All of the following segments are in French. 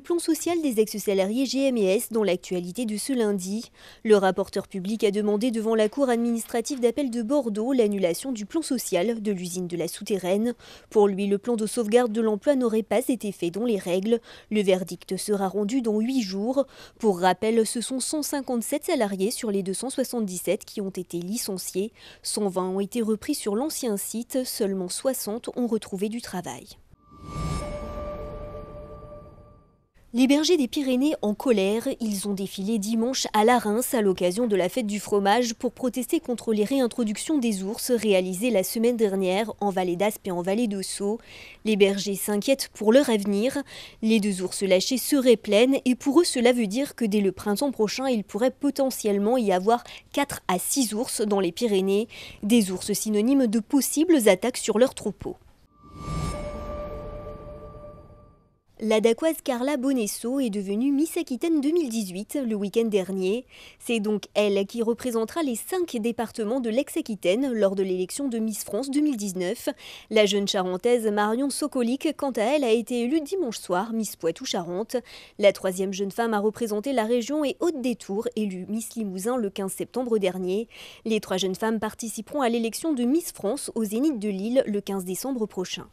plan social des ex-salariés GM&S dans l'actualité de ce lundi. Le rapporteur public a demandé devant la Cour administrative d'appel de Bordeaux l'annulation du plan social de l'usine de la Souterraine. Pour lui, le plan de sauvegarde de l'emploi n'aurait pas été fait dans les règles. Le verdict sera rendu dans huit jours. Pour rappel, ce sont 157 salariés sur les 277 qui ont été licenciés. 120 ont été repris sur l'ancien site, seulement 60 ont retrouvé du travail. Les bergers des Pyrénées en colère, ils ont défilé dimanche à la Reims à l'occasion de la fête du fromage pour protester contre les réintroductions des ours réalisées la semaine dernière en vallée d'Aspe et en vallée de Les bergers s'inquiètent pour leur avenir. Les deux ours lâchés seraient pleines et pour eux cela veut dire que dès le printemps prochain il pourrait potentiellement y avoir 4 à 6 ours dans les Pyrénées, des ours synonymes de possibles attaques sur leurs troupeaux. La Dacoise Carla Bonesso est devenue Miss Aquitaine 2018 le week-end dernier. C'est donc elle qui représentera les cinq départements de l'ex-Aquitaine lors de l'élection de Miss France 2019. La jeune charentaise Marion Sokolic, quant à elle, a été élue dimanche soir Miss poitou charente La troisième jeune femme a représenté la région et Haute des Tours, élue Miss Limousin le 15 septembre dernier. Les trois jeunes femmes participeront à l'élection de Miss France au Zénith de Lille le 15 décembre prochain.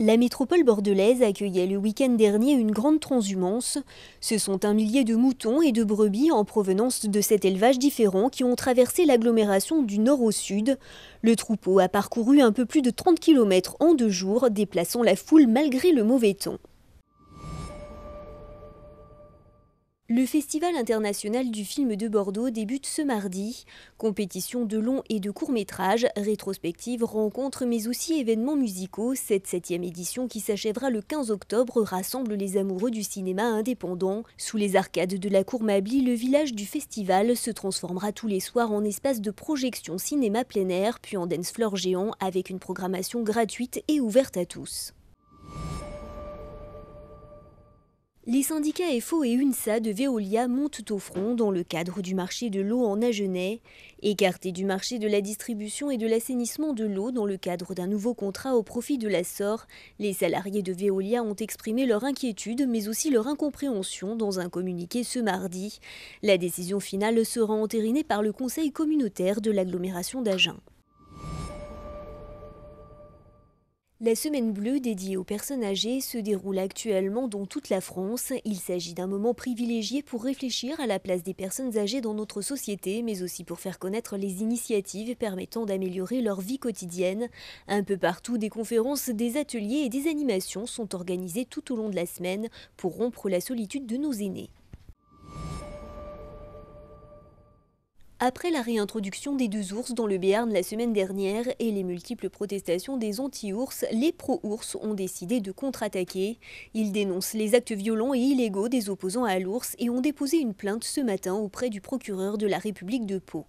La métropole bordelaise accueillait le week-end dernier une grande transhumance. Ce sont un millier de moutons et de brebis en provenance de cet élevage différent qui ont traversé l'agglomération du nord au sud. Le troupeau a parcouru un peu plus de 30 km en deux jours, déplaçant la foule malgré le mauvais temps. Le Festival international du film de Bordeaux débute ce mardi. Compétition de longs et de courts métrages, rétrospectives, rencontres, mais aussi événements musicaux, cette septième édition qui s'achèvera le 15 octobre rassemble les amoureux du cinéma indépendant. Sous les arcades de la Cour Mabli, le village du festival se transformera tous les soirs en espace de projection cinéma plein air, puis en dance floor géant avec une programmation gratuite et ouverte à tous. Les syndicats EFO et UNSA de Veolia montent au front dans le cadre du marché de l'eau en Agenais. Écartés du marché de la distribution et de l'assainissement de l'eau dans le cadre d'un nouveau contrat au profit de la SOR, les salariés de Veolia ont exprimé leur inquiétude mais aussi leur incompréhension dans un communiqué ce mardi. La décision finale sera entérinée par le Conseil communautaire de l'agglomération d'Agen. La semaine bleue dédiée aux personnes âgées se déroule actuellement dans toute la France. Il s'agit d'un moment privilégié pour réfléchir à la place des personnes âgées dans notre société, mais aussi pour faire connaître les initiatives permettant d'améliorer leur vie quotidienne. Un peu partout, des conférences, des ateliers et des animations sont organisées tout au long de la semaine pour rompre la solitude de nos aînés. Après la réintroduction des deux ours dans le Béarn la semaine dernière et les multiples protestations des anti-ours, les pro-ours ont décidé de contre-attaquer. Ils dénoncent les actes violents et illégaux des opposants à l'ours et ont déposé une plainte ce matin auprès du procureur de la République de Pau.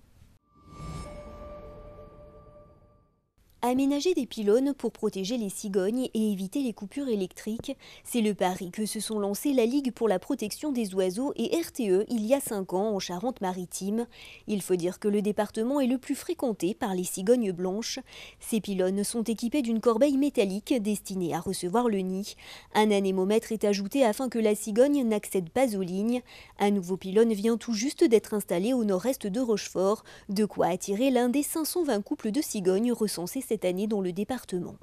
Aménager des pylônes pour protéger les cigognes et éviter les coupures électriques, c'est le pari que se sont lancés la Ligue pour la protection des oiseaux et RTE il y a 5 ans en Charente-Maritime. Il faut dire que le département est le plus fréquenté par les cigognes blanches. Ces pylônes sont équipés d'une corbeille métallique destinée à recevoir le nid. Un anémomètre est ajouté afin que la cigogne n'accède pas aux lignes. Un nouveau pylône vient tout juste d'être installé au nord-est de Rochefort, de quoi attirer l'un des 520 couples de cigognes recensés cette année dans le département.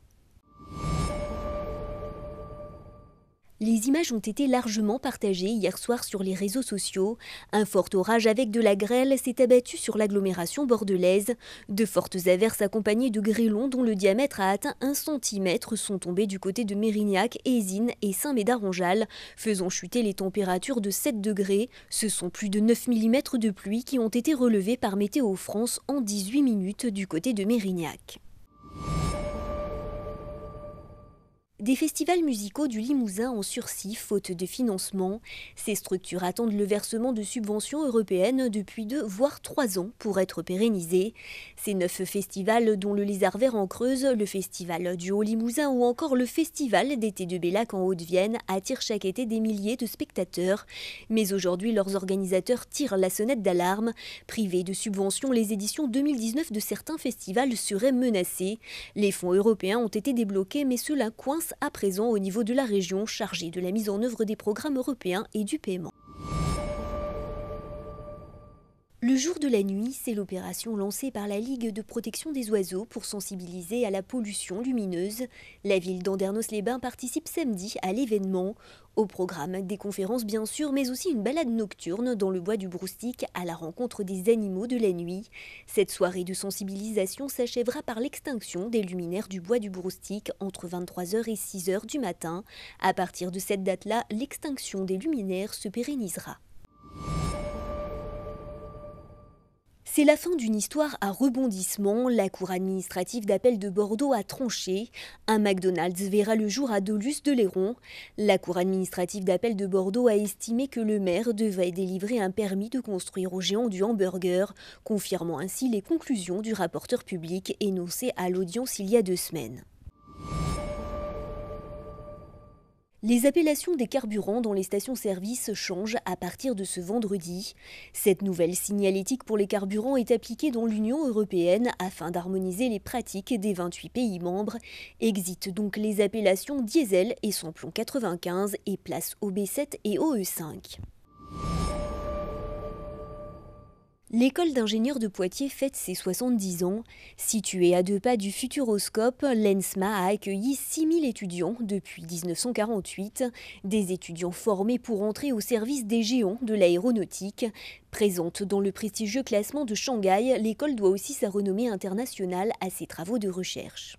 Les images ont été largement partagées hier soir sur les réseaux sociaux. Un fort orage avec de la grêle s'est abattu sur l'agglomération bordelaise. De fortes averses accompagnées de grêlons dont le diamètre a atteint 1 cm sont tombées du côté de Mérignac, Ézine et saint médard en faisant chuter les températures de 7 degrés. Ce sont plus de 9 mm de pluie qui ont été relevés par Météo France en 18 minutes du côté de Mérignac. Des festivals musicaux du Limousin en sursis, faute de financement. Ces structures attendent le versement de subventions européennes depuis deux, voire trois ans pour être pérennisées. Ces neuf festivals, dont le Lézard Vert en Creuse, le Festival du Haut-Limousin ou encore le Festival d'été de Bellac en Haute-Vienne, attirent chaque été des milliers de spectateurs. Mais aujourd'hui, leurs organisateurs tirent la sonnette d'alarme. Privés de subventions, les éditions 2019 de certains festivals seraient menacées. Les fonds européens ont été débloqués, mais cela coince à présent au niveau de la région chargée de la mise en œuvre des programmes européens et du paiement. Le jour de la nuit, c'est l'opération lancée par la Ligue de protection des oiseaux pour sensibiliser à la pollution lumineuse. La ville d'Andernos-les-Bains participe samedi à l'événement. Au programme, des conférences bien sûr, mais aussi une balade nocturne dans le bois du Broustic à la rencontre des animaux de la nuit. Cette soirée de sensibilisation s'achèvera par l'extinction des luminaires du bois du Broustic entre 23h et 6h du matin. À partir de cette date-là, l'extinction des luminaires se pérennisera. C'est la fin d'une histoire à rebondissement. La Cour administrative d'appel de Bordeaux a tranché. Un McDonald's verra le jour à Dolus de Léron. La Cour administrative d'appel de Bordeaux a estimé que le maire devait délivrer un permis de construire au géant du hamburger, confirmant ainsi les conclusions du rapporteur public énoncées à l'audience il y a deux semaines. Les appellations des carburants dans les stations-service changent à partir de ce vendredi. Cette nouvelle signalétique pour les carburants est appliquée dans l'Union européenne afin d'harmoniser les pratiques des 28 pays membres. Exit donc les appellations diesel et samplon 95 et place au B7 et e 5 L'école d'ingénieurs de Poitiers fête ses 70 ans. Située à deux pas du Futuroscope, l'ENSMA a accueilli 6000 étudiants depuis 1948, des étudiants formés pour entrer au service des géants de l'aéronautique. Présente dans le prestigieux classement de Shanghai, l'école doit aussi sa renommée internationale à ses travaux de recherche.